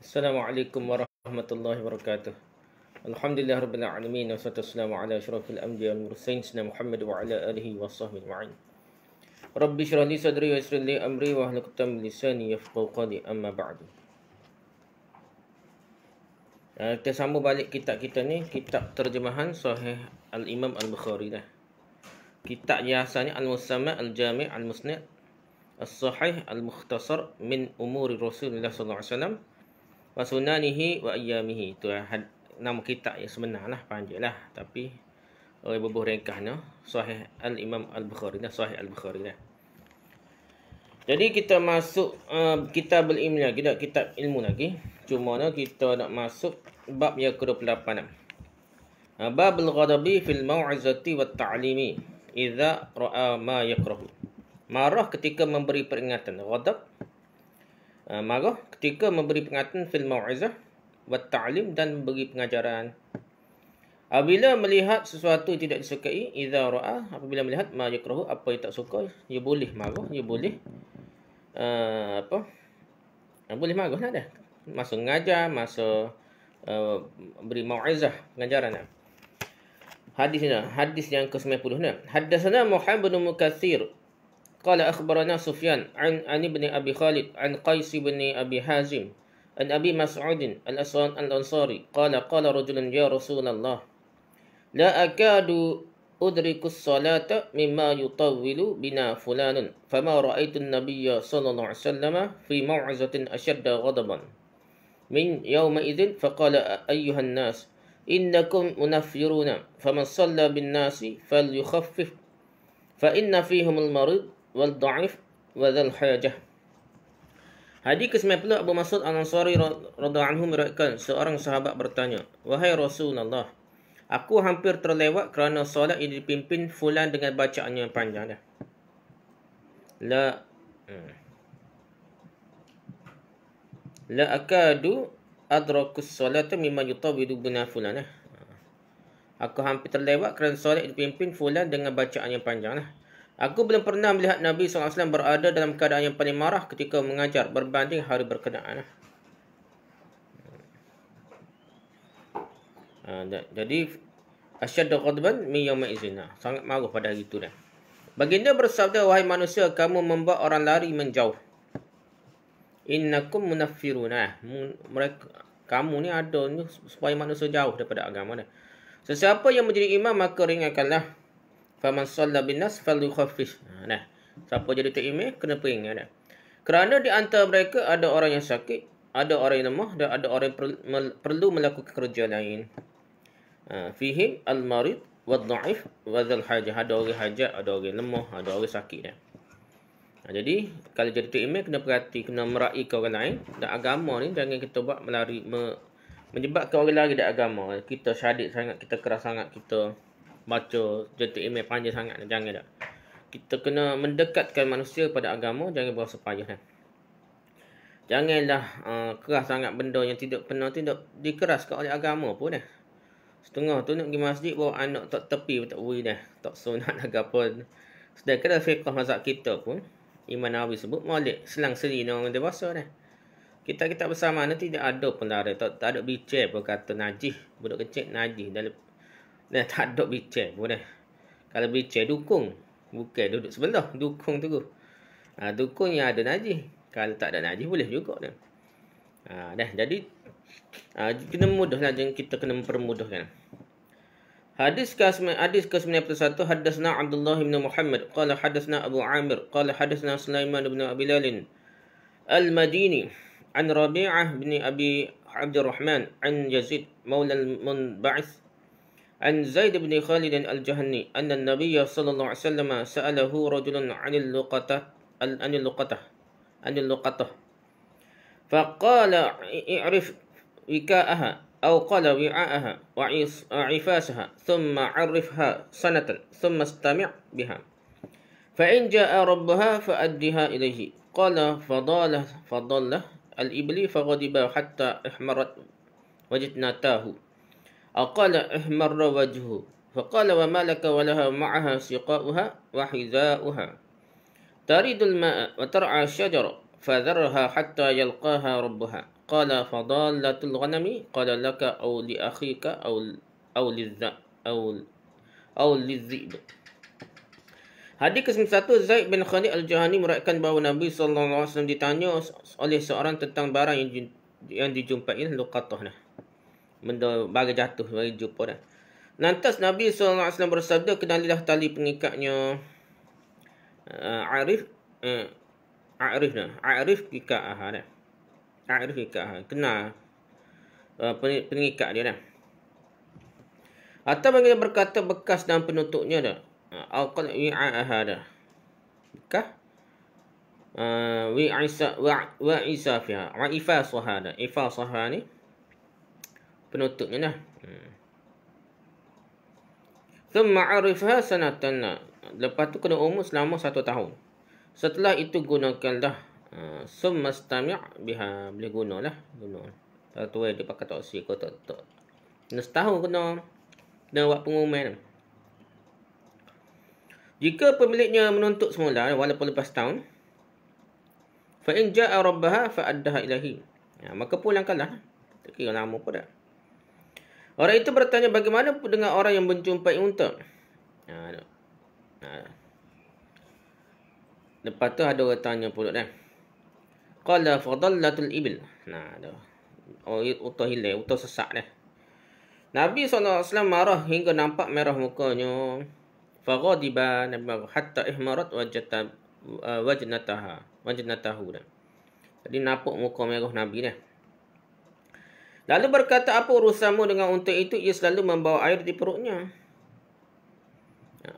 السلام عليكم ورحمة الله وبركاته الحمد لله رب العالمين والصلاة والسلام على أشرف الأنبياء والمرسلين سيدنا محمد وعلى آله وصحبه أجمعين رب اشرح لي صدري ويسر لي أمري واهل كتاب لساني يفقهوا قولي أما بعد kita آه، sambung balik kitab kita ni Kitab terjemahan Sahih Al-Imam Al-Bukhari lah Kitab yang asalnya Al-Musama' Al-Jami' Al-Musni' Al-Sahih Al-Mukhtasar Min Umuri Rasulullah SAW wa sunanihi wa ayyamihi tu eh, lah nama kitab yang sebenarlah panjanglah tapi oleh beberapa ringkasnya sahih al imam al bukhari dan sahih al bukhari dah jadi kita masuk uh, kitab al ilmu lagi dah kitab ilmu lagi cuma nak kita nak masuk bab yang ke-28 eh, bab al ghadabi fil mau'izati wa ta'limi idza ra'a ma yakrahu marah ketika memberi peringatan ghadab Ah, marah ketika memberi pengatan fil mau'izah wa ta'lim dan memberi pengajaran. Apabila melihat sesuatu tidak disukai, idza ra'a, apabila melihat ma yakrahu, apa yang tak suka, dia ya boleh marah, dia ya boleh uh, apa? Dia ah, boleh marah lah dah. Masa mengajar, masa uh, beri mau'izah, pengajaran lah. Hadisnya, hadis yang ke-90 ni. Haddasana Muhammad bin Mukathir قال أخبرنا سفيان عن عن ابن أبي خالد عن قيس بن أبي حازم عن أبي مسعود الأنصاري قال قال رجل يا رسول الله لا أكاد أدرك الصلاة مما يطول بنا فلان فما رأيت النبي صلى الله عليه وسلم في موعظة أشد غضبا من يومئذ فقال أيها الناس إنكم منفرون فمن صلى بالناس فليخفف فإن فيهم المريض wal da'if wa dhal hajah. Hadis ke-90 Abu Mas'ud Al-Ansari radhiyallahu anhu meriwayatkan seorang sahabat bertanya, "Wahai Rasulullah, aku hampir terlewat kerana solat yang dipimpin fulan dengan bacaannya panjang dah." La hmm. La akadu adrakus solat mimma yutawidu buna fulan Aku hampir terlewat kerana solat dipimpin fulan dengan bacaannya yang panjang lah. Aku belum pernah melihat Nabi SAW berada dalam keadaan yang paling marah ketika mengajar berbanding hari berkenaan. Uh, jadi, Asyadu Qadban mi yawma izinah. Sangat marah pada hari itu. Dah. Baginda bersabda, wahai manusia, kamu membuat orang lari menjauh. Innakum munafiruna. Mereka, kamu ni ada ni supaya manusia jauh daripada agama. Dah. Sesiapa yang menjadi imam, maka ringankanlah faman salla bin nas falyukhaffif ha, nah siapa jadi tak imam kena pering nah kerana di antara mereka ada orang yang sakit ada orang yang lemah dan ada orang yang perlu melakukan kerja lain ha, fihim al marid wa dhaif wa dhal hajah ada orang hajat ada orang lemah ada orang sakit nah ha, jadi kalau jadi tak imam kena perhati kena meraikan orang lain dan agama ni jangan kita buat melari me, menyebabkan orang lari dari agama. Kita syadid sangat, kita keras sangat, kita baca cerita email panjang sangat jangan tak kita kena mendekatkan manusia pada agama jangan berasa payah kan janganlah uh, keras sangat benda yang tidak pernah tidak dikeraskan oleh agama pun eh setengah tu nak pergi masjid bawa anak tak tepi tak wui dah tak sunat lah apa sedangkan dalam fiqah mazhab kita pun Imam Nawawi sebut malik selang seri ni orang dewasa dah kita kita bersama ni tidak ada pun tak ada tak, tak ada bicara pun kata budak kecil najih dalam Nah, tak duduk bicek pun eh. Kalau bicek dukung. Bukan duduk sebelah. Dukung tu. Ha, dukung yang ada najis. Kalau tak ada najis boleh juga. Dah. Ha, dah. Jadi, ha, kena mudah lah. Kita kena mempermudahkan. Hadis ke-91 hadis ke Hadasna Abdullah bin Muhammad Qala hadasna Abu Amir Qala hadasna Sulaiman bin Abilal Al-Madini An Rabi'ah bin Abi Abdurrahman An Yazid Mawla Al-Munba'ith عن زيد بن خالد الجهني أن النبي صلى الله عليه وسلم سأله رجل عن اللقطة عن اللقطة عن اللقطة فقال اعرف وكاءها أو قال وعاءها وعفاسها ثم عرفها سنة ثم استمع بها فإن جاء ربها فأدها إليه قال فضاله فضله الإبل فغضب حتى احمرت وجدناه أقال احمر وجهه فقال وما لك ولها معها سقاؤها وحذاؤها تريد الماء وترعى الشجر فذرها حتى يلقاها ربها قال فضالة الغنم قال لك أو لأخيك أو أو للذئب أو أو للذئب Hadis ke-91 Zaid bin Khalid Al-Jahani صلى bahawa Nabi وسلم ditanya oleh seorang tentang barang yang yang dijumpai Luqatah benda baru jatuh baru jumpa dah. Lantas Nabi Wasallam bersabda kenalilah tali pengikatnya. Uh, arif uh, arif dah. Arif ikat ah dah. Arif ikat ah. Kenal uh, pengikat dia dah. Atau bagi berkata bekas dan penutupnya dah. Alqal wi'a'ah ah dah. Bekas Uh, ah, wa isa wa wa isa fiha wa ifa sahada ifa sahani penutupnya lah. Thumma arifah sanatana. Lepas tu kena umur selama satu tahun. Setelah itu gunakan gunakanlah. Ah, thumma stami' biha. Boleh gunalah. Guna. Satu way dia pakai toksi kau tak tak. Kena setahun kena. Kena buat pengumuman. Jika pemiliknya menuntut semula walaupun lepas tahun. Fa'in ja'a rabbaha fa'addaha ilahi. Ya, maka pulangkanlah. Tak kira lama pun dah. Orang itu bertanya bagaimana dengan orang yang menjumpai unta. Ha, ha. Lepas tu ada orang tanya pula dah. Qala fadallatul ibil. Nah, ha, ada. Oh, unta hilang, unta sesak dah. Nabi SAW marah hingga nampak merah mukanya. Faghadiba Nabi hatta ihmarat wajata uh, wajnataha. Wajnatahu dah. Jadi nampak muka merah Nabi dah. Lalu berkata apa urusanmu dengan unta itu? Ia selalu membawa air di perutnya.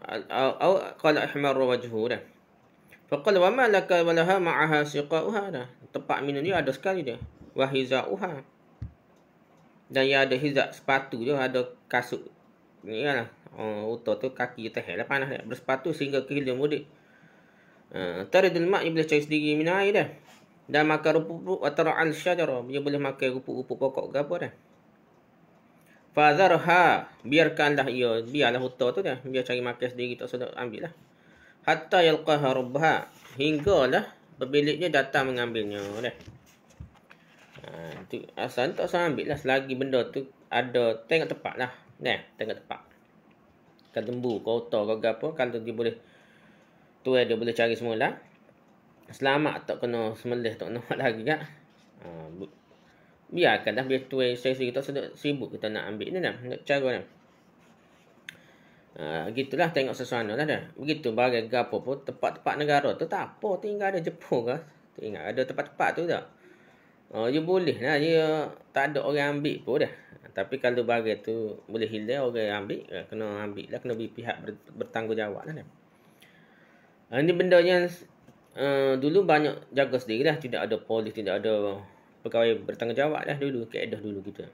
Atau kata Ahmad Rawajhu dah. Fakal wa ma laka walaha ma'aha siqa'uha dah. tempat minum dia ada sekali dia. Wahiza'uha. Dan ia ada hizab sepatu dia. Ada kasut. Ni kan lah. Oh, utah tu kaki terhel lah panas dah. Bersepatu sehingga kehilangan mudik. Uh, eh, Tarik dan mak ni boleh cari sendiri minum air dah dan makan rupuk-rupuk atau ra'al syajara dia boleh makan rupuk-rupuk pokok ke apa dah fadharha biarkanlah ia biarlah hutan tu dah biar cari makan sendiri tak sedap ambil lah hatta yalqaha rabbaha hinggalah pemiliknya datang mengambilnya dah ha, asal tak usah ambil lah selagi benda tu ada tengok tepat lah nah, tengok tepat kalau tembu, kau otak, kau gapa kalau dia boleh tu dia boleh cari semula selamat tak kena semelih tak nak lagi kan? Ha, bu- biarkan dah biar tuai saya sendiri tak sedap sibuk kita nak ambil ni dah. Nak cara dah. Ha, gitulah tengok sesuatu lah dah. Begitu bagai gapo pun tempat-tempat negara tu tak apa tinggal ada Jepun ke. Tinggal ada tempat-tempat tu tak. Oh, dia boleh lah. Dia tak ada orang ambil pun dah. Tapi kalau bagai tu boleh hilang orang ambil. Eh, kena ambil lah. Kena beri pihak bertanggungjawab lah. Ini ha, benda yang Eh, dulu banyak jaga sendiri lah. Tidak ada polis, tidak ada pegawai bertanggungjawab lah dulu. Keedah dulu kita.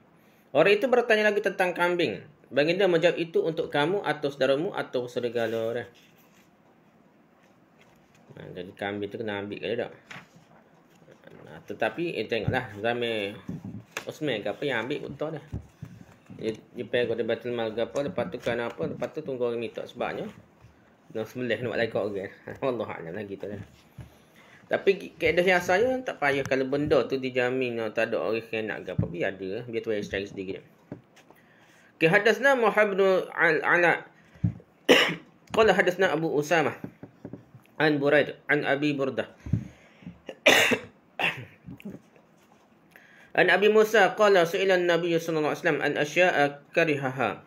Orang itu bertanya lagi tentang kambing. Baginda menjawab itu untuk kamu atau saudaramu atau serigala orang. Nah, ha, jadi kambing itu kena ambil kali tak? Nah, ha, tetapi eh, tengoklah. Zami Osman ke apa yang ambil betul dah. Dia, dia pergi kepada Batu Malga apa. Lepas tu kerana apa. Lepas tu tunggu orang minta sebabnya. 29 nak buat lekor ke Allah Alam lagi tu lah tapi keadaan yang asalnya tak payah kalau benda tu dijamin no, oh, tak ada orang yang nak apa biar ada biar tu extra sedikit ke hadasna Muhammad al-Ala qala hadasna Abu Usamah an Burayd an Abi Burdah an Abi Musa qala su'ila an-nabiy sallallahu alaihi wasallam an asya'a karihaha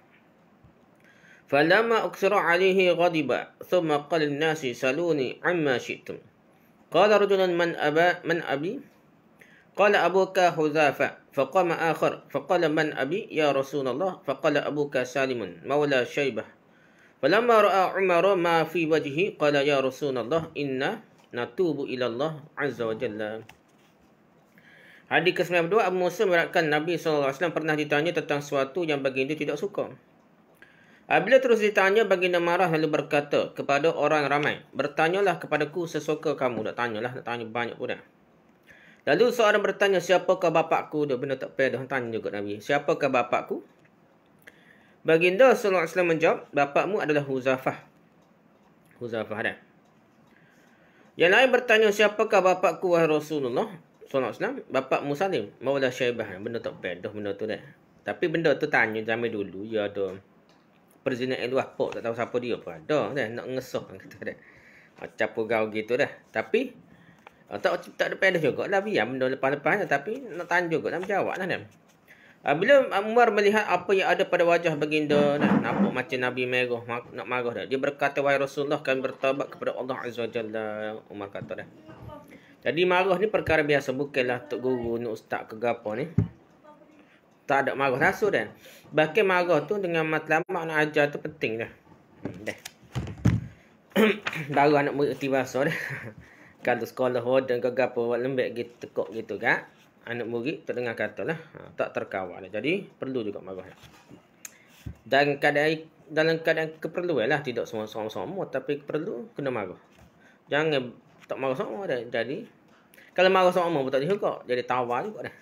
فلما أكثر عليه غضب ثم قال الناس سلوني عما شئتم قال رجل من أبا من أبي قال أبوك حذافة فقام آخر فقال من أبي يا رسول الله فقال أبوك سالم مولى شيبة فلما رأى عمر ما في وجهه قال يا رسول الله إنا نتوب إلى الله عز وجل Hadis ke-92 Abu Musa meriwayatkan Nabi SAW pernah ditanya tentang sesuatu yang baginda tidak suka. Ah, bila terus ditanya, baginda marah lalu berkata kepada orang ramai. Bertanyalah kepada ku sesuka kamu. Tak tanyalah, tak tanya banyak pun dah. Lalu seorang bertanya, siapakah bapakku? Dia benda tak payah, dia tanya juga Nabi. Siapakah bapakku? Baginda SAW menjawab, bapakmu adalah Huzafah. Huzafah dah. Yang lain bertanya, siapakah bapakku wahai Rasulullah? Sallallahu Alaihi Wasallam, bapak Musalim, maulah Syaibah, benda tak bedah benda tu dah. Tapi benda tu tanya zaman dulu, ya ada. Tu... Perzinaan yang luas tak tahu siapa dia pun ada dah nak ngesoh kan kata dah. Macam pegau gitu dah. Tapi uh, tak tak ada pedas juga lah biar ah, benda lepas-lepas lah, tapi nak tanya juga nak jawab lah dan. Uh, ah, bila Umar melihat apa yang ada pada wajah baginda dan nampak macam Nabi merah nak marah dah. Dia berkata wahai Rasulullah kami bertaubat kepada Allah Azza Jalla. Umar kata dah. Jadi marah ni perkara biasa bukannya untuk guru, ni ustaz ke gapo ni tak ada marah rasul dia. Bahkan marah tu dengan matlamat nak ajar tu penting dah. Hmm, dah. Baru anak murid tiba bahasa dah. Kata sekolah hodan ke apa, buat lembek gitu, tekuk gitu kan. Anak murid tak dengar kata lah. Ha, tak terkawal lah. Jadi, perlu juga marah. Dan kadai dalam keadaan keperluan lah. Tidak semua semua semua, Tapi perlu, kena marah. Jangan tak marah semua dah. Jadi, kalau marah semua pun tak dihukum. Jadi, tawar juga dah.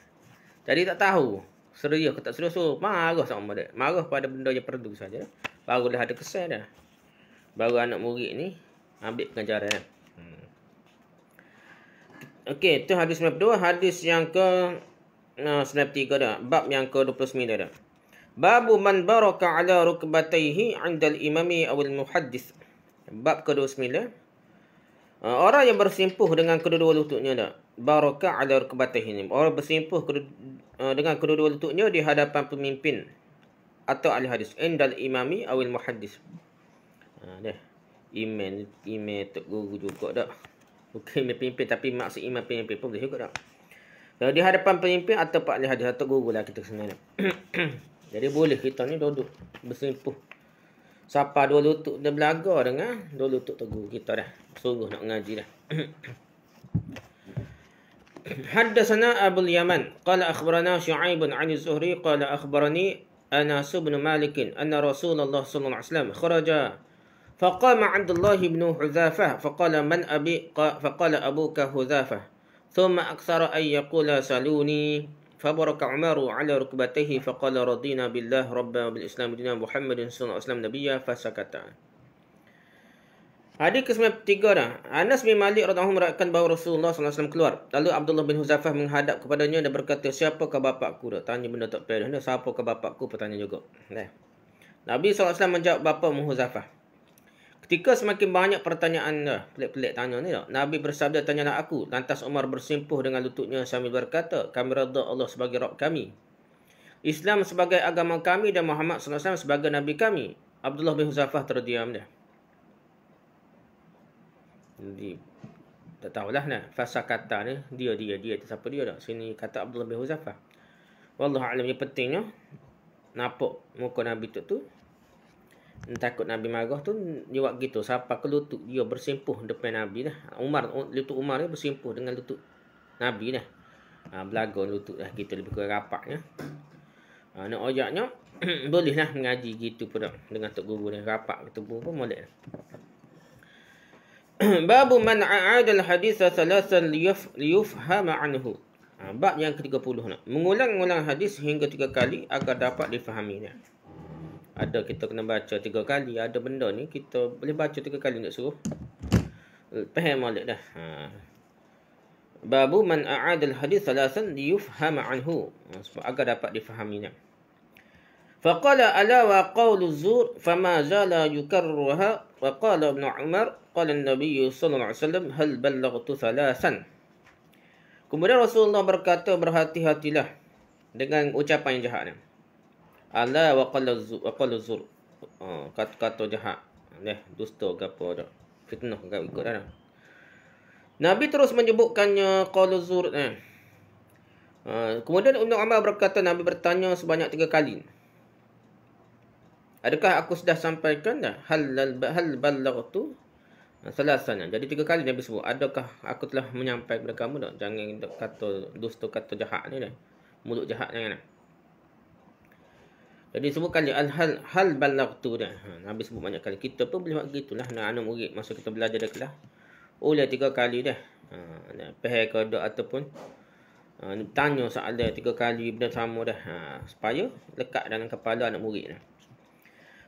Jadi, tak tahu seria ke tak seria so marah sama dia marah pada benda yang perdu saja baru dah ada kesan dah baru anak murid ni ambil pengajaran hmm. okey tu hadis 92 hadis yang ke uh, tiga dah bab yang ke 29 dah babu man baraka ala rukbataihi indal imami awal muhaddis bab ke 29 uh, ah, orang yang bersimpuh dengan kedua-dua lututnya dah baraka ala rukbatihim. Orang bersimpuh eh, dengan kedua-dua lututnya di hadapan pemimpin atau ahli hadis indal imami awil muhaddis. Ha deh. Imam imam tok guru juga dak. Bukan imam pemimpin tapi maksud imam pemimpin pun boleh juga dak. Kalau di hadapan pemimpin atau pak ahli hadis atau guru lah kita sebenarnya. Jadi boleh kita ni duduk bersimpuh. Siapa dua lutut dia belaga dengan dua lutut tok kita dah. Suruh nak ngaji dah. حدثنا أبو اليمن قال أخبرنا شعيب عن الزهري قال أخبرني أنس بن مالك أن رسول الله صلى الله عليه وسلم خرج فقام عبد الله بن حذافة فقال من أبي فقال أبوك حذافة ثم أكثر أن يقول سلوني فبرك عمر على ركبتيه فقال رضينا بالله ربا وبالإسلام دينا محمد صلى الله عليه وسلم نبيا فسكت Hadis ke tiga dah. Anas bin Malik radhiyallahu anhu merakan bahawa Rasulullah SAW keluar. Lalu Abdullah bin Huzafah menghadap kepadanya dan berkata, "Siapa ke bapakku?" Dia tanya benda tak payah. Dia siapa ke bapakku? Pertanya juga. Nah. Nabi SAW menjawab bapa Muhuzafah. Ketika semakin banyak pertanyaan pelik-pelik tanya ni tak? Nabi bersabda tanya nak aku. Lantas Umar bersimpuh dengan lututnya sambil berkata, kami redha Allah sebagai roh kami. Islam sebagai agama kami dan Muhammad SAW sebagai Nabi kami. Abdullah bin Huzafah terdiam dia. Jadi tak tahulah nak fasa kata ni dia dia dia tu siapa dia tak sini kata Abdullah bin Huzafah. Wallahu a'lam yang pentingnya nampak muka Nabi tu tu takut Nabi marah tu dia buat gitu siapa ke dia bersimpuh depan Nabi lah. Umar lutut Umar dia bersimpuh dengan lutut Nabi lah. Ha, belagu lutut lah gitu lebih kurang rapat ya. Ha, nak ojaknya boleh mengaji gitu pun dengan tok guru dan rapat gitu pun, boleh. Bab man a'ada al-haditha thalasan liyufhama anhu. Ha, bab yang ke-30 nak. Mengulang-ulang hadis hingga tiga kali agar dapat difahaminya. Ada kita kena baca tiga kali. Ada benda ni kita boleh baca tiga kali nak suruh. Eh, faham balik dah. Ha. Babu man a'ad al-hadith salasan liyufham anhu. Ha, sebab agar dapat difahaminya. Faqala ala wa qawlu zur fama zala yukarruha. Faqala ibn Umar قال النبي صلى الله عليه وسلم هل بلغت ثلاثا Kemudian Rasulullah berkata berhati-hatilah dengan ucapan yang jahat ni. Ala wa qala zur. kata-kata ha, jahat. Neh, dusta ke apa dah. Fitnah ke ikut dah. Nabi terus menyebutkannya qala zur ni. Eh. Ha, kemudian Ibnu Umar berkata Nabi bertanya sebanyak tiga kali. Adakah aku sudah sampaikan dah? Hal hal ballaghtu Selasanya. Jadi tiga kali Nabi sebut. Adakah aku telah menyampaikan kepada kamu tak? Jangan kata dusta kata jahat ni dah. Mulut jahat jangan nak. Lah. Jadi sebut kali al-hal hal balagtu dah. Ha, Nabi sebut banyak kali. Kita pun boleh buat gitulah. Nak anak murid masa kita belajar dah kelas. Oleh tiga kali dah. Ha, Pihak kode ataupun ha, tanya soalan tiga kali benda sama dah. Ha, supaya lekat dalam kepala anak murid dah.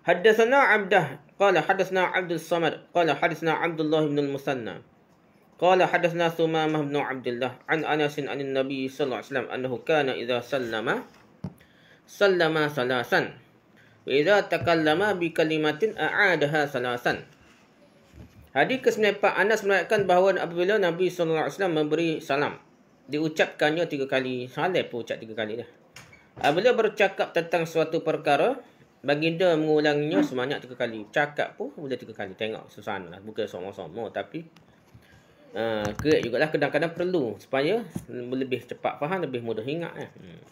حدثنا عبده قال حدثنا عبد الصمد قال حدثنا عبد الله بن المثنى قال حدثنا ثمامة بن عبد الله عن أنس عن النبي صلى الله عليه وسلم أنه كان إذا سلم سلم ثلاثا وإذا تكلم بكلمة Hadis ke-94 Anas meriwayatkan bahawa apabila Nabi sallallahu alaihi wasallam memberi salam diucapkannya tiga kali salam pun ucap tiga kali dah. Apabila bercakap tentang suatu perkara baginda mengulanginya hmm. sebanyak tiga kali. Cakap pun boleh tiga kali. Tengok susana lah. Bukan sama-sama. Tapi, uh, kerek lah kadang-kadang perlu. Supaya lebih cepat faham, lebih mudah ingat. Eh. Hmm.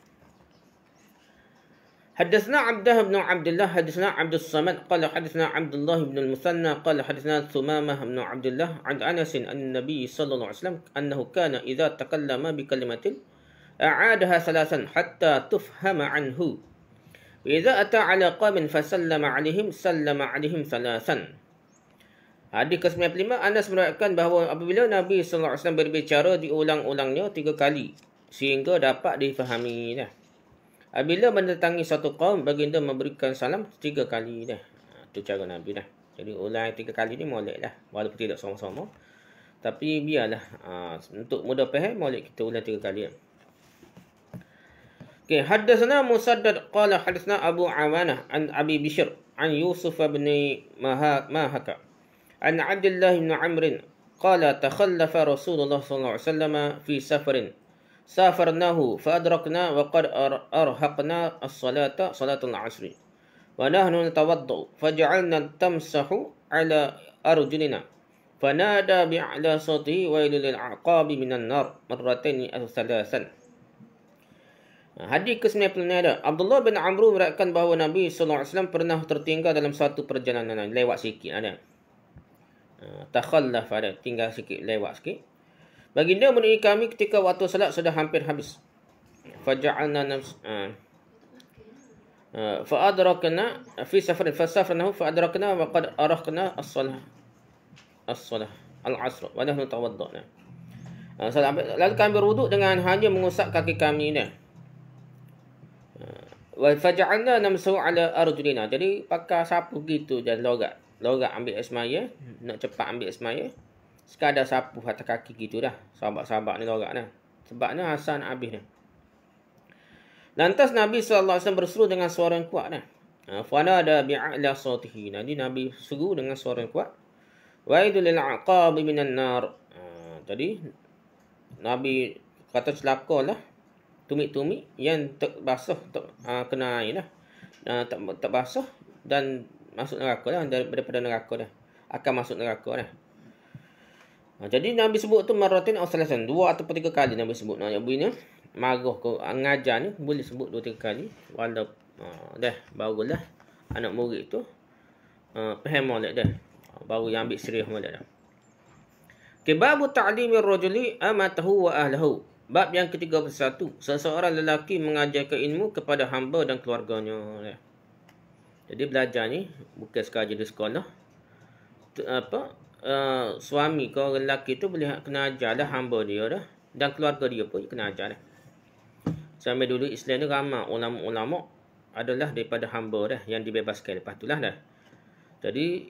حدثنا Abdullah الله بن عبد الله حدثنا عبد الصمد قال حدثنا عبد الله بن المثنى قال حدثنا ثمامة بن عبد الله عن أنس أن النبي صلى الله عليه وسلم أنه كان إذا تكلم بكلمة أعادها Iza ata ala qamin fasallama alihim sallama alihim salasan. Hadis ke-95 Anas meriwayatkan bahawa apabila Nabi sallallahu berbicara diulang-ulangnya tiga kali sehingga dapat difahami dah. Apabila mendatangi satu kaum baginda memberikan salam tiga kali dah. Itu ha, cara Nabi dah. Jadi ulang tiga kali ni molek dah walaupun tidak sama-sama. Tapi biarlah ha, untuk mudah faham molek kita ulang tiga kali. Dah. أوكي حدثنا مسدد قال حدثنا أبو عوانة عن أبي بشر عن يوسف بن ماهك عن عبد الله بن عمرو قال تخلف رسول الله صلى الله عليه وسلم في سفر سافرناه فأدركنا وقد أرهقنا الصلاة صلاة العصر ونحن نتوضأ فجعلنا تمسح على أرجلنا فنادى بأعلى صوته ويل للعقاب من النار مرتين أو ثلاثا Hadis ke-99 ada. Abdullah bin Amru meratkan bahawa Nabi SAW pernah tertinggal dalam satu perjalanan. Lewat sikit ada. Ha, takhallaf ada. Tinggal sikit. Lewat sikit. Baginda menerima kami ketika waktu salat sudah hampir habis. Faja'alna nafs. Uh, ha. ha, fa fi safarin fa safarnahu fa adrakna wa qad arakna as-salah as-salah al-asr wa nahnu tawaddana uh, lalu kami berwuduk dengan hanya mengusap kaki kami dah wa faja'alna namsu ala arjulina. Jadi pakai sapu gitu dan logat. Logat ambil ismaya, hmm. nak cepat ambil ismaya. Sekadar sapu atas kaki gitu dah. Sahabat-sahabat ni logat dah. Sebabnya ni Hasan habis dah. Lantas Nabi SAW berseru dengan suara yang kuat dah. Ha, Fana ada bi'ala sawtihi. Nabi Nabi seru dengan suara yang kuat. Wa idu lil aqab minan nar. Ha, jadi Nabi kata celaka lah tumit-tumit yang terbasuh tak ter, uh, ah, kena air lah. Uh, tak terbasuh dan masuk neraka lah daripada neraka dah. Akan masuk neraka lah. Uh, jadi Nabi sebut tu maratin ausalasan dua atau tiga kali Nabi sebut nah yang bunyinya marah ke ngajar ni boleh sebut dua tiga kali walau uh, dah barulah anak murid tu uh, faham dah. Baru yang ambil serius molek dah. Kebabu ta'limi rajuli amatahu wa ahlahu. Bab yang ke-31. Seseorang lelaki mengajarkan ilmu kepada hamba dan keluarganya. Ya. Jadi belajar ni bukan sekadar di sekolah. Apa? Uh, suami kau lelaki tu boleh kena ajar lah hamba dia dah. Dan keluarga dia pun kena ajar lah. Sambil dulu Islam ni ramah ulama-ulama adalah daripada hamba dah yang dibebaskan lepas tu lah dah. Jadi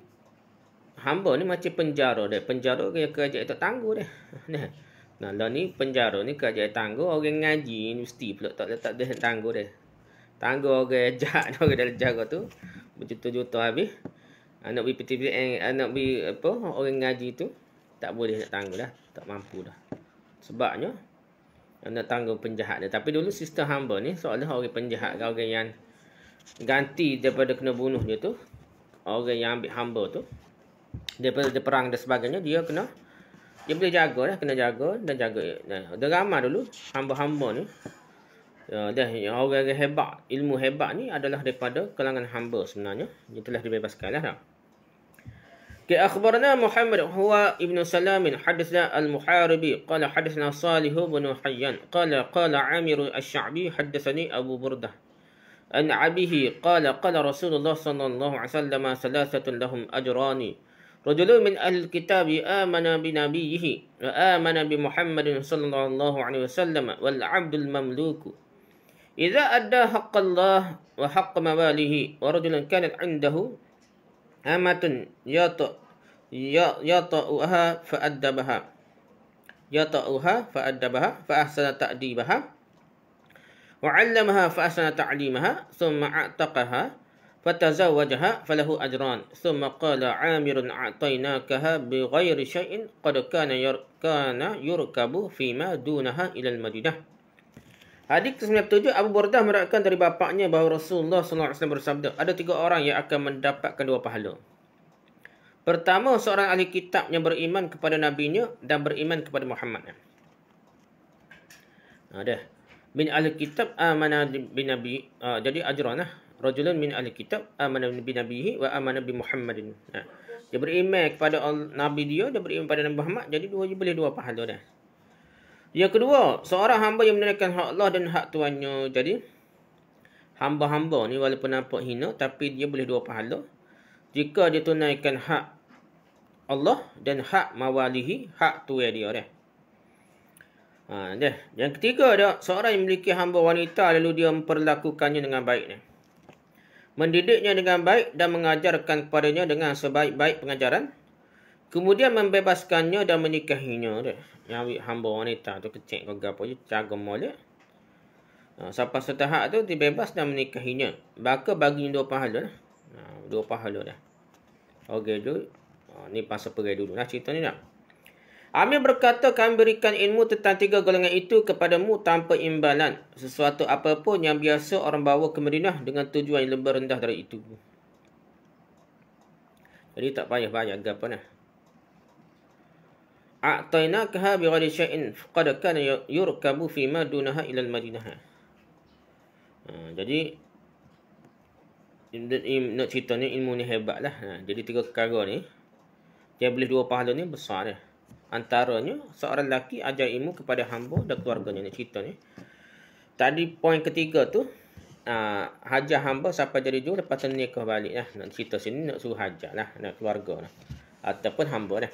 hamba ni macam penjara dah. Penjara kerja-kerja tak tangguh dah. Nah, lah ni penjara ni kerja tangguh, orang ngaji universiti pula tak letak dia tangguh dia. Tangguh orang jahat ni orang dalam jaga tu. Berjuta-juta habis. Anak ah, bi PTP eh, anak ah, bi apa orang ngaji tu tak boleh nak tangguh dah, tak mampu dah. Sebabnya anak tangguh penjahat dia. Tapi dulu sister hamba ni soalnya orang penjahat ke orang yang ganti daripada kena bunuh dia tu. Orang yang ambil hamba tu. Daripada perang dan sebagainya dia kena dia boleh jaga lah kena jaga dan jaga dan ada ramai dulu hamba-hamba ni ya, dah orang-orang hebat ilmu hebat ni adalah daripada kalangan hamba sebenarnya dia telah dibebaskan lah ke akhbarna Muhammad huwa Ibn Salam hadithna al-Muharibi qala hadithna Salih bin Hayyan qala qala Amir al-Sha'bi hadithani Abu Burdah an abihi qala qala Rasulullah sallallahu alaihi wasallam thalathatun lahum ajrani رجل من أهل الكتاب آمن بنبيه وآمن بمحمد صلى الله عليه وسلم والعبد المملوك إذا أدى حق الله وحق مواله ورجل كانت عنده أمة يطأها فأدبها يطأها فأدبها فأحسن تأديبها وعلمها فأحسن تعليمها ثم أعتقها فتزوجها فله أجران ثم قال عامر أعطيناكها بغير شيء قد كان كان يركب فيما دونها إلى المدينة Hadis ke-97 Abu Bardah meriwayatkan dari bapaknya bahawa Rasulullah SAW bersabda ada tiga orang yang akan mendapatkan dua pahala. Pertama seorang ahli kitab yang beriman kepada nabinya dan beriman kepada Muhammad. Ada. Ha, bin ahli kitab amana ah, bin nabi ah, jadi ajranlah rajulun min ahli kitab amana bi nabihi wa amana bi muhammadin nah. Ha. dia beriman kepada nabi dia dia beriman kepada nabi Muhammad jadi dua je boleh dua pahala dah yang kedua seorang hamba yang menunaikan hak Allah dan hak tuannya jadi hamba-hamba ni walaupun nampak hina tapi dia boleh dua pahala jika dia tunaikan hak Allah dan hak mawalihi hak tuan dia dah Ha, dia. Yang ketiga ada seorang yang memiliki hamba wanita lalu dia memperlakukannya dengan baik. Dia mendidiknya dengan baik dan mengajarkan kepadanya dengan sebaik-baik pengajaran. Kemudian membebaskannya dan menikahinya. Yang ambil hamba wanita tu kecil kau gapo je, jaga molek. Ha, sampai setahap tu dibebas dan menikahinya. Baka bagi dua pahala lah. dua pahala dah. Okey, dulu. Ha, ni pasal perai dulu lah cerita ni dah. Amir berkata kami berikan ilmu tentang tiga golongan itu kepadamu tanpa imbalan. Sesuatu apapun yang biasa orang bawa ke Madinah dengan tujuan yang lebih rendah dari itu. Jadi tak payah banyak gapa nah. A'tainakaha bi ghairi syai'in faqad kana yurkabu fi ma dunaha ila al-Madinah. Ha, jadi nak cerita ni ilmu ni hebat lah. Ha, jadi tiga perkara ni. Dia boleh dua pahala ni besar dia. Antaranya, seorang lelaki ajar ilmu kepada hamba dan keluarganya. ni cerita ni. Tadi poin ketiga tu, uh, hajar hamba siapa jadi jual, lepas tu nikah balik lah. Nak cerita sini, nak suruh hajar lah. Nak keluarga lah. Ataupun hamba lah.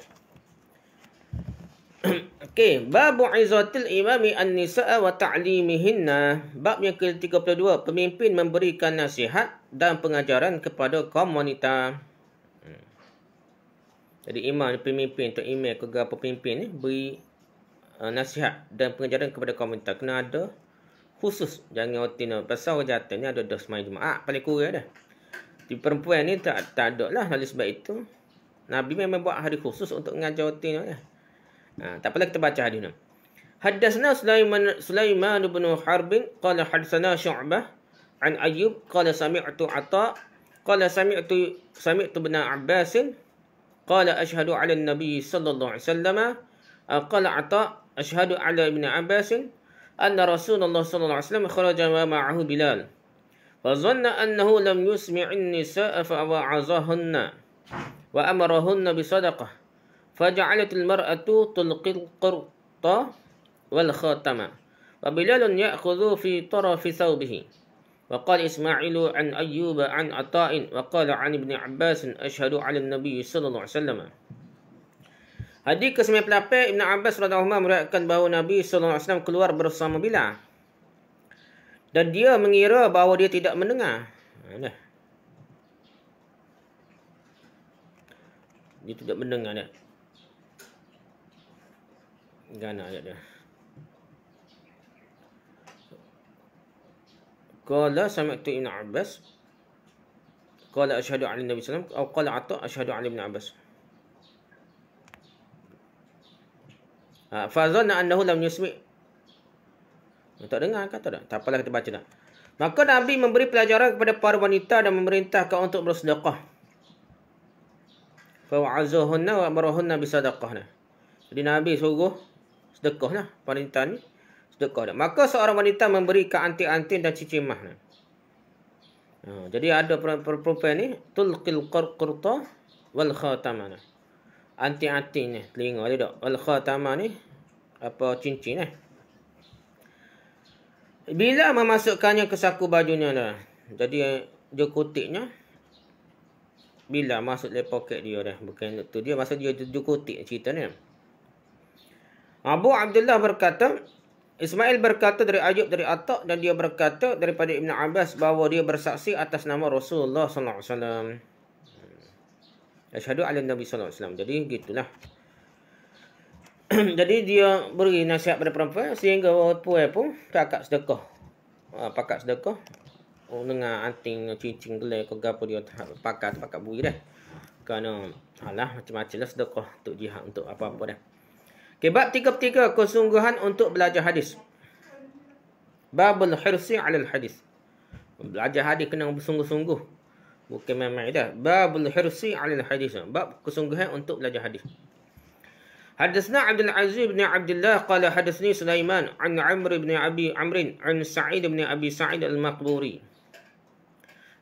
Okey, babu izatil imami an-nisa'a wa ta'limihinna. Bab yang ke-32, pemimpin memberikan nasihat dan pengajaran kepada kaum wanita. Jadi imam pemimpin atau imam kegar pemimpin ni beri uh, nasihat dan pengajaran kepada komunitas. Kena ada khusus jangan otin pasal jatuh ni ada dah semai jumaat paling kurang dah. Di perempuan ni tak tak ada lah oleh sebab itu Nabi memang buat hari khusus untuk mengajar otin ni. Ya. Uh, tak apalah kita baca hadis ni. Hadasna Sulaiman Sulaiman bin Harb qala hadasna Syu'bah an Ayyub qala sami'tu Atha qala sami'tu sami'tu bin Abbasin قال أشهد على النبي صلى الله عليه وسلم قال عطاء أشهد على ابن عباس أن رسول الله صلى الله عليه وسلم خرج معه بلال فظن أنه لم يسمع النساء فوعظهن وأمرهن بصدقة فجعلت المرأة تلقي القرط والخاتم وبلال يأخذ في طرف ثوبه وقال إسماعيل عن أيوب عن عطاء وقال عن ابن عباس أشهد على النبي صلى الله عليه وسلم Hadis ke-98 Ibn Abbas radhiyallahu anhu meriwayatkan bahawa Nabi sallallahu alaihi wasallam keluar bersama Bilal. Dan dia mengira bahawa dia tidak mendengar. Ada. Ha, dia tidak mendengar dia. Gana ayat dia. Qala sami'tu Ibn Abbas. Qala asyhadu an Nabi SAW. atau qala atta asyhadu an Ibn Abbas. Ha, fazanna annahu lam yusmi. Ha, tak dengar kan tak? Tak apalah kita baca dah. Maka Nabi memberi pelajaran kepada para wanita dan memerintahkan untuk bersedekah. Fa'azahunna wa amarahunna bisadaqahna. Jadi Nabi suruh sedekahlah wanita ni sedekah dia. Maka seorang wanita memberi ke antin-antin dan cici mah. Ha, jadi ada perempuan ini Tulqil qurta wal khatamana, Antin-antin ini Telinga dia tak. Wal khataman ni. Apa cincin ni. Bila memasukkannya ke saku bajunya dah. Jadi dia kutiknya. Bila masuk dalam poket dia dah. Bukan tu dia. Masa dia, dia kutik cerita ni. Abu Abdullah berkata, Ismail berkata dari Ayub dari atok dan dia berkata daripada Ibn Abbas bahawa dia bersaksi atas nama Rasulullah sallallahu alaihi wasallam. Asyhadu ala Nabi sallallahu alaihi wasallam. Jadi gitulah. Jadi dia beri nasihat pada perempuan sehingga puai pun pakak sedekah. Uh, pakat sedekah. Oh dengar anting cincin gelai ke apa dia pakak pakak bui dah. Kerana alah macam-macam lah sedekah untuk jihad untuk apa-apa dah. Okay, bab 33 kesungguhan untuk belajar hadis. Babul hirsi alal hadis. Belajar hadis kena bersungguh-sungguh. Bukan main-main dah. Babul hirsi alal hadis. Bab kesungguhan untuk belajar hadis. حدثنا عبد العزيز بن عبد الله قال حدثني سليمان عن عمرو بن ابي عمرو عن سعيد بن ابي سعيد المقبوري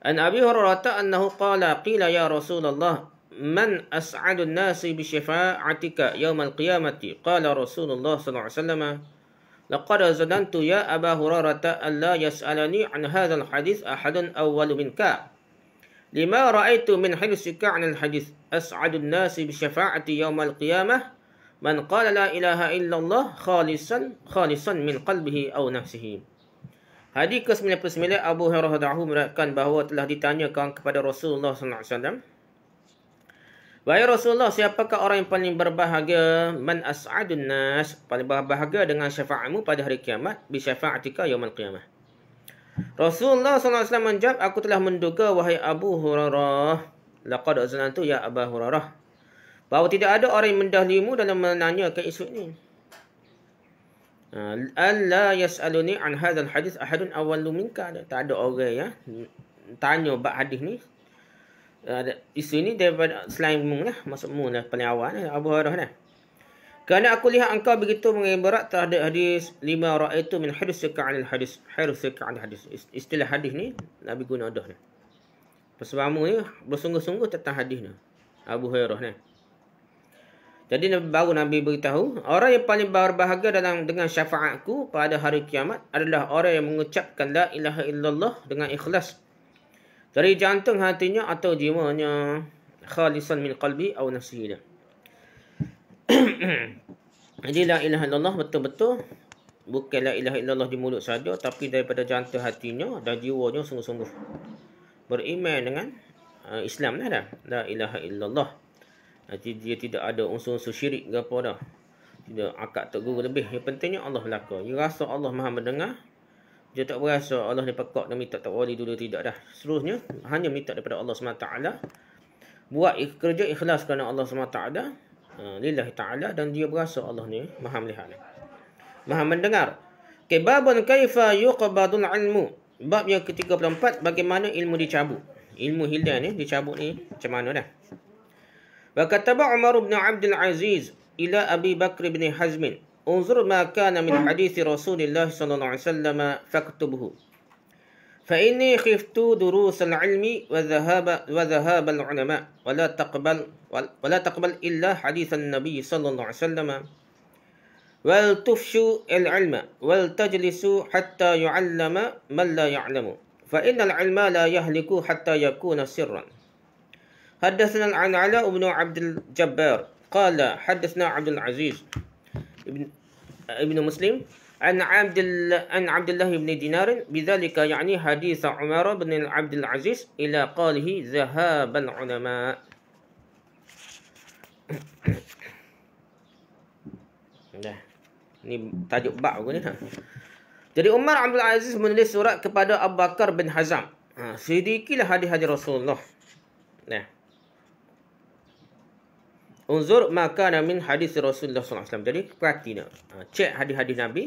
عن ابي هريره انه قال قيل يا رسول الله من أسعد الناس بشفاعتك يوم القيامة قال رسول الله صلى الله عليه وسلم لقد ظننت يا أبا هريرة ألا يسألني عن هذا الحديث أحد أول منك لما رأيت من حرصك عن الحديث أسعد الناس بشفاعتي يوم القيامة من قال لا إله إلا الله خالصا خالصا من قلبه أو نفسه هذه Hadis ke-99 كان Hurairah dahulu meriwayatkan كان telah ditanyakan kepada Rasulullah sallallahu alaihi wasallam Wahai Rasulullah, siapakah orang yang paling berbahagia? Man as'adun nas. Paling berbahagia dengan syafaatmu pada hari kiamat. Bi syafa'atika yawmal qiyamah. Rasulullah SAW menjawab, Aku telah menduga, wahai Abu Hurairah. Laqad azanan ya Abu Hurairah. Bahawa tidak ada orang yang mendahlimu dalam menanyakan isu ini. Ha, Alla yas'aluni an hadal hadis ahadun awal luminka. Tak ada orang ya. Tanya bak hadis ni Eh, ada uh, isu ni daripada selain mu lah masuk mu lah paling awal lah Abu Hurairah lah kerana aku lihat engkau begitu mengibarat terhadap hadis lima ra'aitu min hadisuka 'ala hadis hadisuka 'ala hadis istilah hadis ni Nabi guna dah ni Pesamamu ni bersungguh-sungguh tentang hadis ni Abu Hurairah ni jadi baru Nabi beritahu orang yang paling berbahagia dalam dengan syafaatku pada hari kiamat adalah orang yang mengucapkan la ilaha illallah dengan ikhlas dari jantung hatinya atau jiwanya khalisan min qalbi atau nafsihi dia jadi la ilaha illallah betul-betul bukan la ilaha illallah di mulut saja tapi daripada jantung hatinya dan jiwanya sungguh-sungguh beriman dengan uh, Islam lah dah la ilaha illallah jadi dia tidak ada unsur-unsur syirik ke apa dah tidak akak tak guru lebih yang pentingnya Allah belaka dia rasa Allah maha mendengar dia tak berasa Allah ni pekak nak minta tak wali dulu tidak dah. Seterusnya hanya minta daripada Allah SWT. Buat kerja ikhlas kerana Allah SWT. Uh, ah, lillahi ta'ala dan dia berasa Allah ni maha melihat. Maha mendengar. Kebabun kaifa yuqabadun ilmu. Bab yang ke-34 bagaimana ilmu dicabut. Ilmu hilang ni dicabut ni macam mana dah. Wa kataba Umar bin Abdul Aziz ila Abi Bakr bin Hazmin. انظر ما كان من حديث رسول الله صلى الله عليه وسلم فاكتبه فإني خفت دروس العلم وذهاب وذهاب العلماء ولا تقبل ولا تقبل إلا حديث النبي صلى الله عليه وسلم ولتفشوا العلم ولتجلسوا حتى يعلم من لا يعلم فإن العلم لا يهلك حتى يكون سرا حدثنا عن علاء بن عبد الجبار قال حدثنا عبد العزيز ابن, ابن مسلم عن عبد عن عبد الله بن دينار بذلك يعني حديث عمر بن عبد العزيز إلى قاله ذهاب العلماء Dah. Ini tajuk bab aku ni. Ha. Jadi Umar Abdul Aziz menulis surat kepada Abu Bakar bin Hazam. Ha, Sidikilah hadis-hadis Rasulullah. Nah. Unzur maka namin hadis Rasulullah SAW. Jadi, perhati nak. Ha, cek hadis-hadis Nabi.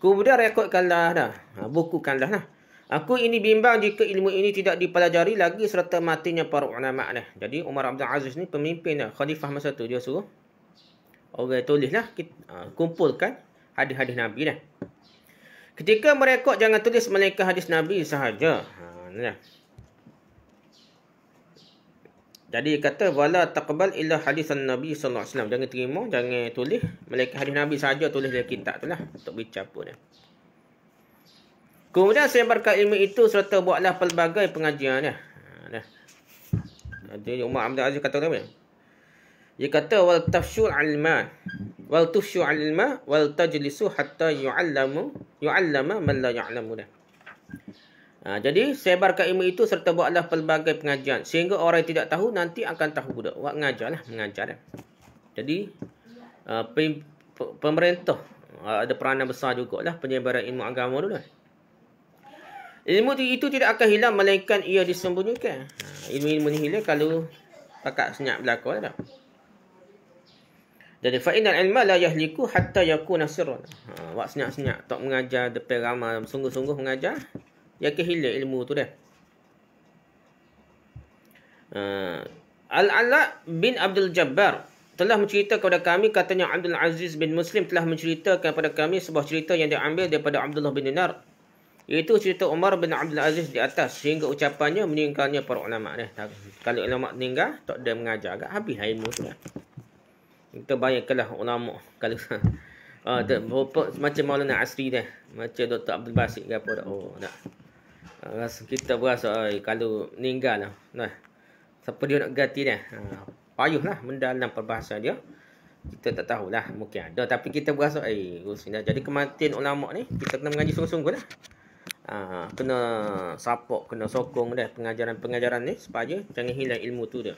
Kemudian rekodkanlah dah. Ha, bukukanlah dah. Aku ini bimbang jika ilmu ini tidak dipelajari lagi serta matinya para ulama dah. Jadi, Umar Abdul Aziz ni pemimpin dah. Khalifah masa tu dia suruh. Orang tulislah. ha, kumpulkan hadis-hadis Nabi dah. Ketika merekod, jangan tulis melainkan hadis Nabi sahaja. Ha, jadi kata wala taqbal illa hadisan Nabi sallallahu alaihi wasallam. Jangan terima, jangan tulis melainkan hadis Nabi saja tulis dalam kitab tu lah untuk bercampur dia. Kemudian sebarkan ilmu itu serta buatlah pelbagai pengajian dia. Nah. Ha, Jadi Umar Abdul Aziz kata apa? Dia kata wal tafsyul ilma wal tufsyu ilma wal tajlisu hatta yu'allamu yu'allama man la ya'lamu Ha, jadi, sebar ilmu itu serta buatlah pelbagai pengajian. Sehingga orang yang tidak tahu, nanti akan tahu budak. Buat lah, mengajar. Eh. Jadi, uh, pemerintah uh, ada peranan besar juga lah penyebaran ilmu agama dulu. lah. Ilmu itu tidak akan hilang, melainkan ia disembunyikan. Ha, ilmu-ilmu ini hilang kalau takat senyap berlaku. Eh, jadi, fa'inal ilma la yahliku hatta yaku nasirun. Ha, buat senyap-senyap, tak mengajar depan ramah, sungguh-sungguh mengajar yakin hilang ilmu tu dah. Uh, ha. Al-Ala bin Abdul Jabbar telah menceritakan kepada kami katanya Abdul Aziz bin Muslim telah menceritakan kepada kami sebuah cerita yang diambil daripada Abdullah bin Dinar iaitu cerita Umar bin Abdul Aziz di atas sehingga ucapannya meninggalnya para ulama dah. Kalau ulama meninggal tak ada mengajar agak habis lah ilmu tu dah. Kita bayangkanlah ulama kalau ah uh, macam Maulana Asri dah, macam Dr. Abdul Basit ke apa dah. Oh, dah rasa kita berasa oi kalau meninggal lah nah siapa dia nak ganti dia ha payuhlah mendalam perbahasa dia kita tak tahulah mungkin ada tapi kita berasa eh rusina jadi kematian ulama ni kita kena mengaji sungguh-sungguh lah ha, kena support kena sokong dah pengajaran-pengajaran ni supaya jangan hilang ilmu tu dia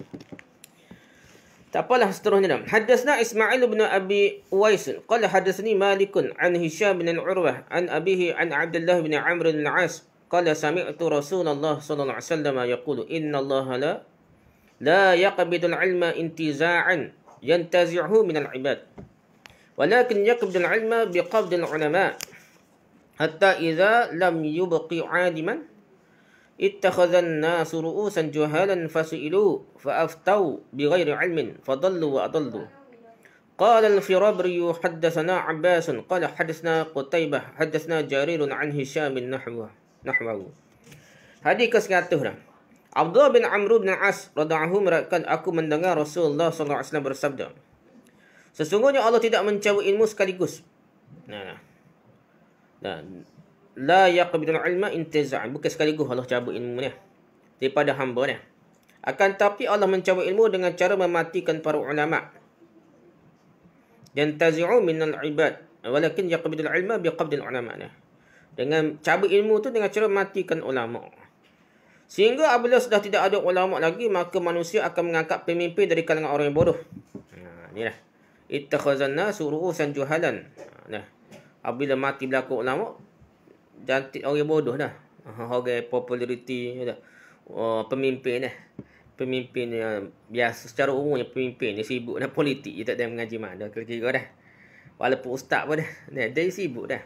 tak apalah seterusnya dah. Hadasna Ismail bin Abi Uwais. Qala hadasni Malikun an Hisham bin Al-Urwah. An Abihi an Abdullah bin Amr Al-As. قال سمعت رسول الله صلى الله عليه وسلم يقول إن الله لا لا يقبض العلم انتزاعا ينتزعه من العباد ولكن يقبض العلم بقبض العلماء حتى إذا لم يبق عالما اتخذ الناس رؤوسا جهالا فسئلوا فأفتوا بغير علم فضلوا وأضلوا قال الفرابري حدثنا عباس قال حدثنا قتيبة حدثنا جرير عن هشام نحوه Nah nahwahu. Hadis ke-100 dah. Abdullah bin Amr bin As radhiyallahu meratkan aku mendengar Rasulullah sallallahu alaihi wasallam bersabda. Sesungguhnya Allah tidak mencabut ilmu sekaligus. Nah. nah. Dan la yaqbidul ilma intiza'an bukan sekaligus Allah cabut ilmu ni daripada hamba ni. Akan tapi Allah mencabut ilmu dengan cara mematikan para ulama. Yantazi'u minal ibad walakin yaqbidul ilma biqabdil ulama. Nah dengan cabut ilmu tu dengan cara matikan ulama. Sehingga apabila sudah tidak ada ulama lagi, maka manusia akan mengangkat pemimpin dari kalangan orang yang bodoh. Ha, inilah. Ittakhazanna suru'usan juhalan. Nah. Ha, apabila mati berlaku ulama, jadi orang bodoh dah. Ha, orang populariti dah. Ya oh, uh, pemimpin dah. Pemimpin yang biasa secara umumnya pemimpin dia sibuk dah politik dia tak ada mengaji mana kira-kira dah. Walaupun ustaz pun dah. Dia, dia sibuk dah.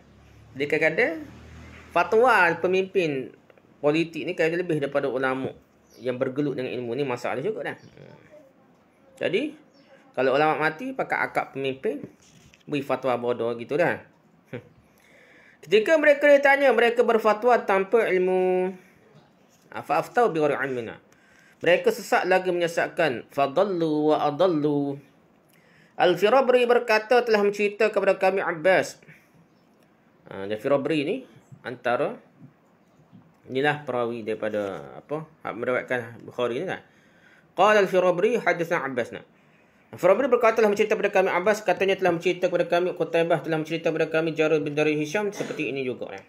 Dia kadang-kadang fatwa pemimpin politik ni kaya lebih daripada ulama yang bergelut dengan ilmu ni masalah juga dah. Jadi kalau ulama mati pakai akak pemimpin beri fatwa bodoh gitu dah. Ketika mereka ditanya mereka berfatwa tanpa ilmu. Afa ah, aftau bi ilmina. Mereka sesat lagi menyesatkan. Fadallu wa adallu. Al-Firabri berkata telah mencerita kepada kami Abbas. Ah, Al-Firabri ni antara inilah perawi daripada apa meriwayatkan Bukhari ni kan. Qala al-Firabri hadatsa Abbas. Firabri berkata telah mencerita kepada kami Abbas katanya telah mencerita kepada kami Qutaibah telah mencerita kepada kami Jarud bin Dari Hisham seperti ini juga ya.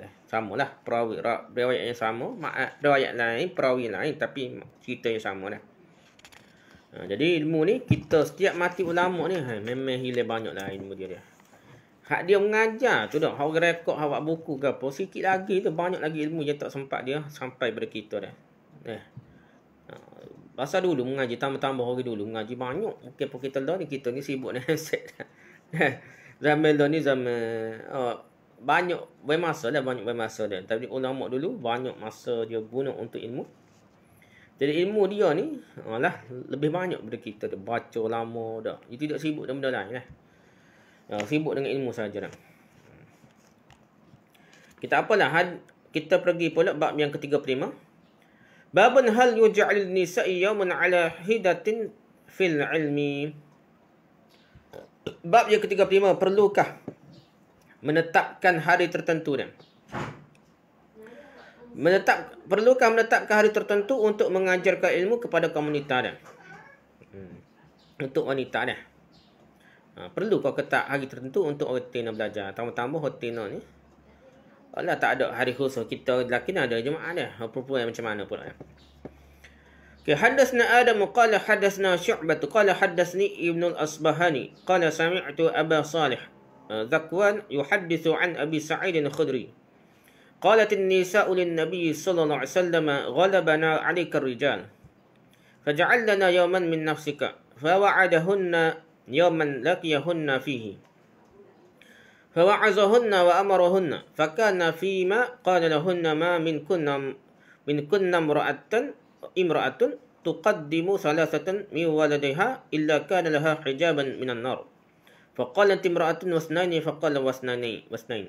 Nah, sama lah perawi riwayat yang sama mak eh, riwayat lain perawi lain tapi cerita yang sama lah. jadi ilmu ni kita setiap mati ulama ni ha, memang hilang banyak lah ilmu dia dia. Hak dia mengajar tu dah. Hak rekod, hak buat buku ke apa. Sikit lagi tu banyak lagi ilmu yang tak sempat dia sampai pada kita dah. Eh. Pasal ha, dulu mengaji tambah-tambah hari dulu mengaji banyak. Mungkin okay, pun kita dah ni kita ni sibuk ni headset. Eh, zaman dah ni zaman oh, banyak lah, banyak masa dah banyak banyak masa dah. Tapi ulama dulu banyak masa dia guna untuk ilmu. Jadi ilmu dia ni oh, lah, lebih banyak daripada kita dia baca lama dah. Dia tidak sibuk dengan benda lain lah. Eh. Ah, sibuk dengan ilmu sahaja nak. Kita apalah had? kita pergi pula bab yang ketiga prima. Baban hal yuj'al nisa'i yawman 'ala hidatin fil 'ilmi. Bab yang ketiga prima perlukah menetapkan hari tertentu dan menetap perlukah menetapkan hari tertentu untuk mengajarkan ilmu kepada komuniti? dan hmm. untuk wanita dan ha, perlu kau ketak hari tertentu untuk rutin nak belajar. Tambah-tambah rutin ni. Alah tak ada hari khusus kita lelaki ada jemaah dia. Apa-apa macam mana pun. Ya. Eh? Okay, hadasna Adam qala hadasna Syu'bah qala hadasni Ibnu Al-Asbahani qala sami'tu Aba Salih ha, Zakwan yuhadithu an Abi Sa'id Al-Khudri قالت النساء للنبي صلى الله عليه وسلم غلبنا عليك الرجال فجعلنا min من نفسك فوعدهن يوما لقيهن فيه فوعظهن وأمرهن فكان فيما قال لهن ما من كن من كن امرأة امرأة تقدم ثلاثة من ولدها إلا كان لها حجابا من النار فقالت امرأة واثنين فقال واثنين واثنين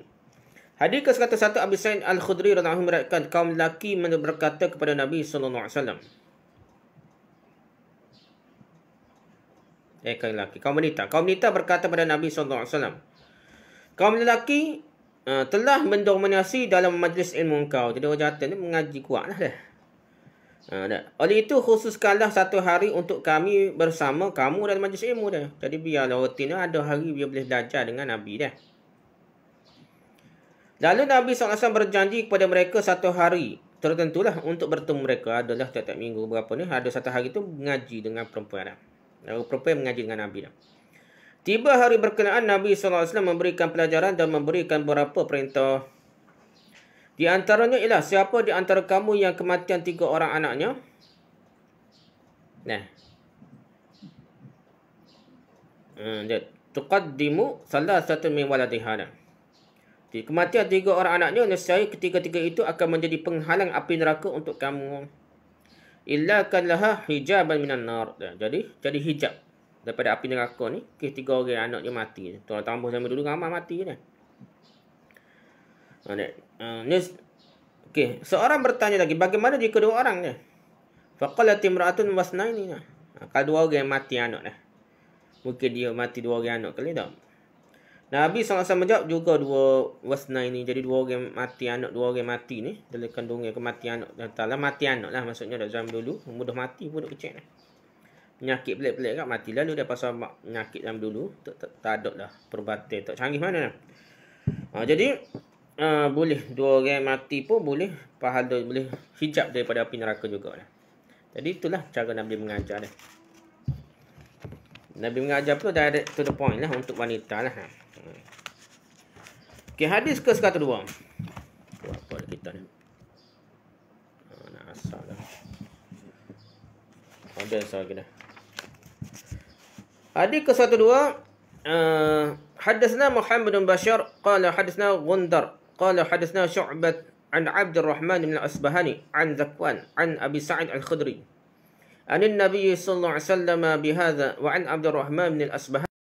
Hadis ke-101 Abu Sa'id Al-Khudri radhiyallahu anhu meriwayatkan kaum lelaki berkata kepada Nabi sallallahu alaihi wasallam Eh, kaum lelaki. Kaum wanita. Kaum wanita berkata kepada Nabi SAW. Kaum lelaki uh, telah mendominasi dalam majlis ilmu kau Jadi, orang jatuh ni mengaji kuat lah eh, dah. Uh, Oleh itu, khususkanlah satu hari untuk kami bersama kamu dalam majlis ilmu dah. Jadi, biarlah rutin lah. ada hari dia boleh belajar dengan Nabi dah. Lalu Nabi SAW berjanji kepada mereka satu hari. Tertentulah untuk bertemu mereka adalah tiap-tiap minggu berapa ni. Ada satu hari tu mengaji dengan perempuan. Lah. Lalu perempuan mengaji dengan Nabi. Tiba hari berkenaan, Nabi Sallallahu Alaihi Wasallam memberikan pelajaran dan memberikan beberapa perintah. Di antaranya ialah, siapa di antara kamu yang kematian tiga orang anaknya? Nah. Dia hmm, tuqaddimu salah satu min waladihana. Di kematian tiga orang anaknya, nescaya ketiga-tiga itu akan menjadi penghalang api neraka untuk kamu illakan laha hijaban minan nar. Jadi jadi hijab daripada api neraka ni. Okey tiga orang anak dia mati. Tuan tambah sama dulu ramai mati kan. Ha, anak. Ha, ni okey seorang bertanya lagi bagaimana jika dua orang ni? Faqalat imra'atun wasnaini. Ha, kalau dua orang mati anak dah. Mungkin dia mati dua orang anak kali dah. Nabi SAW jawab juga dua wasna ini Jadi dua orang mati anak, dua orang mati ni. Dalam kandungan kematian anak. Entahlah, mati anak lah maksudnya dah zaman dulu. Mudah mati pun duk kecil ni. Penyakit pelik-pelik kat mati. Lalu dia pasal penyakit zaman dulu. Tak, tak, ada lah perbatin. Tak canggih mana lah. Ha, jadi uh, boleh dua orang mati pun boleh. Pahala boleh hijab daripada api neraka jugalah. Jadi itulah cara Nabi mengajar dia. Nabi mengajar pun ada to the point lah untuk wanita lah. Ha. Okey, hadis ke 102. Apa kita ni? Ha, ah, nak asal dah. Ada asal ke dah. Hadis ke 102 Uh, حدثنا محمد بن بشار قال حدثنا غندر قال حدثنا شعبة عن عبد الرحمن بن الأسبهاني عن ذكوان عن أبي سعيد الخدري عن النبي صلى الله عليه وسلم بهذا وعن عبد الرحمن بن الأسبهاني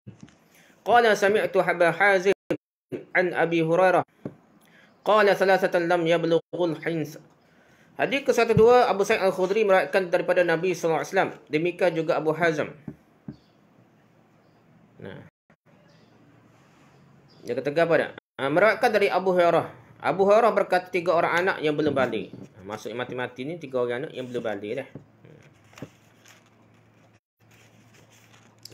قال سمعت أبا حازم An Abi هريرة قال ثلاثة لم يبلغ الحنس Hadis ke-12 Abu Sa'id Al-Khudri meriwayatkan daripada Nabi sallallahu alaihi wasallam demikian juga Abu Hazm. Nah. Yang ketiga pada uh, ah, meriwayatkan dari Abu Hurairah. Abu Hurairah berkata tiga orang anak yang belum balik. Ah, maksudnya mati-mati ni tiga orang anak yang belum balik dah.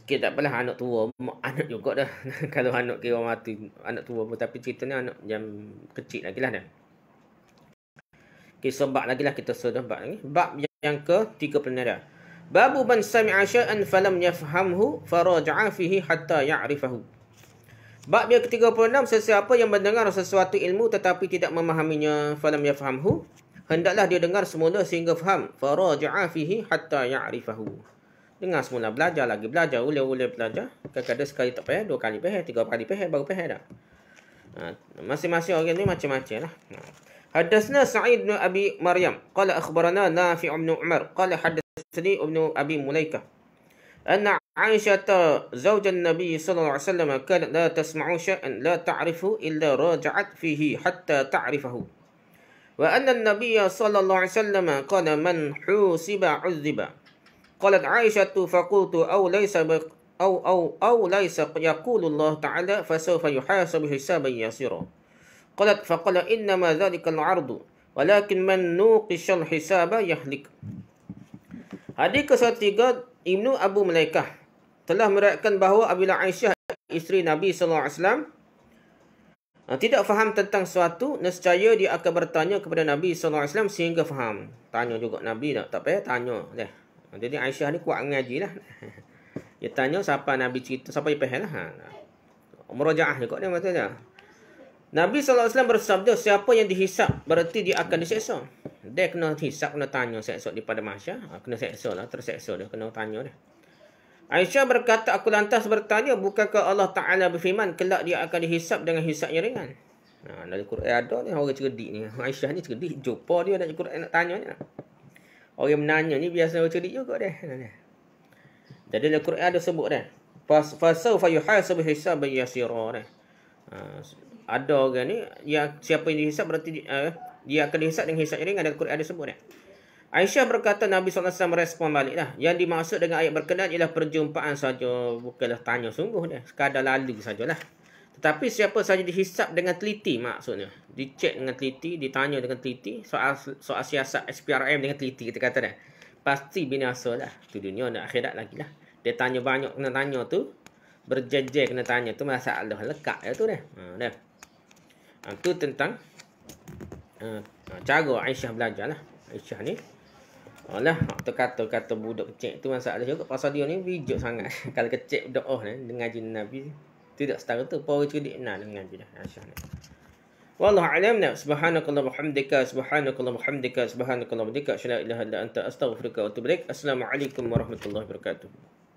Okay, tak apalah anak tua. Anak juga dah. Kalau anak kira orang mati, anak tua pun. Tapi cerita ni anak yang kecil lagi lah dia. Okay, so bab lagi lah kita sudah bab lagi. Bab yang ke tiga dah. Babu man sami'a sya'an falam yafhamhu faraja'a fihi hatta ya'rifahu. Bab yang ketiga puluh enam. sesiapa yang mendengar sesuatu ilmu tetapi tidak memahaminya falam yafhamhu, hendaklah dia dengar semula sehingga faham. Faraja'a hatta ya'rifahu. Dengar semula belajar lagi belajar ulang-ulang belajar. Kadang-kadang sekali tak payah, dua kali payah, tiga kali payah baru payah dah. Ha, masing-masing orang ni macam-macam lah. Ha. Hadasna Sa'id bin Abi Maryam. Qala akhbarana Nafi' bin Umar. Qala hadasani bin Abi Mulaika. أن عائشة زوج النبي صلى الله عليه وسلم كانت لا تسمع شيئا لا تعرفه إلا راجعت فيه حتى تعرفه وأن النبي صلى الله عليه وسلم قال من حوسب عذب Qalat Aisyah tu faqultu aw laysa aw aw aw laysa yaqulu Allah Ta'ala fa sawfa yuhasabu hisaban yasira. Qalat fa qala inna ma dhalika al-'ardu walakin man nuqisha al-hisaba yahlik. Hadis ke-3 Ibnu Abu Malaikah telah meriwayatkan bahawa apabila Aisyah isteri Nabi sallallahu alaihi wasallam eh, tidak faham tentang sesuatu, nescaya dia akan bertanya kepada Nabi sallallahu alaihi wasallam sehingga faham. Tanya juga Nabi tak? Tak payah tanya. Dah. Ha, jadi Aisyah ni kuat mengaji lah. Dia tanya siapa Nabi cerita, siapa yang pahal lah. Ha. Merajaah ni kot dia maksudnya. Nabi SAW bersabda, siapa yang dihisap, berarti dia akan diseksa. Dia kena hisap, kena tanya seksa daripada Masya. Ha, kena seksa lah, terseksa dia, kena tanya dia. Aisyah berkata, aku lantas bertanya, bukankah Allah Ta'ala berfirman, kelak dia akan dihisap dengan hisap yang ringan. Nah, dari Quran ada ni, orang cerdik ni. Aisyah ni cerdik, jumpa dia dari Quran nak tanya ni orang menanya ni biasa orang cerdik juga dah. Jadi dalam Quran ada sebut dah. Fasau fa yuhasabu hisaban yasira dah. Ha, ada orang ni ya siapa yang dihisab berarti uh, dia akan dihisab dengan hisab ini, ada Quran ada sebut dah. Aisyah berkata Nabi SAW merespon balik lah. Yang dimaksud dengan ayat berkenaan ialah perjumpaan saja. Bukanlah tanya sungguh dah. Sekadar lalu sajalah. lah. Tetapi siapa sahaja dihisap dengan teliti maksudnya. Dicek dengan teliti, ditanya dengan teliti. Soal soal siasat SPRM dengan teliti kita kata dah. Pasti binasa lah. Itu dunia nak akhirat lagi lah. Dia tanya banyak kena tanya tu. Berjejer kena tanya tu masa masalah lekat ya tu dah. Ha, dah. Ha, tu tentang ha, ha cara Aisyah belajar lah. Aisyah ni. Alah, tu kata-kata budak kecil tu masalah juga. Pasal dia ni bijak sangat. Kalau kecil budak oh ni, dengar jin Nabi tidak setara tu power cerdik nah dengan bidah nasyah ni wallahu alam na subhanakallah hamdika subhanakallah hamdika subhanakallah hamdika la ilaha illa anta astaghfiruka wa atubu ilaik assalamu alaikum warahmatullahi wabarakatuh